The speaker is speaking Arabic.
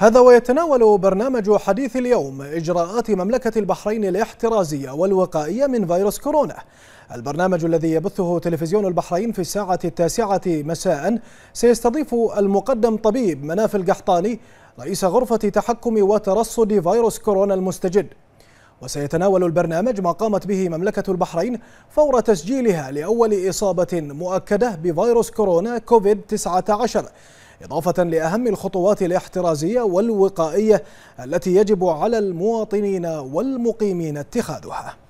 هذا ويتناول برنامج حديث اليوم إجراءات مملكة البحرين الاحترازية والوقائية من فيروس كورونا البرنامج الذي يبثه تلفزيون البحرين في الساعة التاسعة مساء سيستضيف المقدم طبيب مناف القحطاني رئيس غرفة تحكم وترصد فيروس كورونا المستجد وسيتناول البرنامج ما قامت به مملكة البحرين فور تسجيلها لأول إصابة مؤكدة بفيروس كورونا كوفيد 19 إضافة لأهم الخطوات الاحترازية والوقائية التي يجب على المواطنين والمقيمين اتخاذها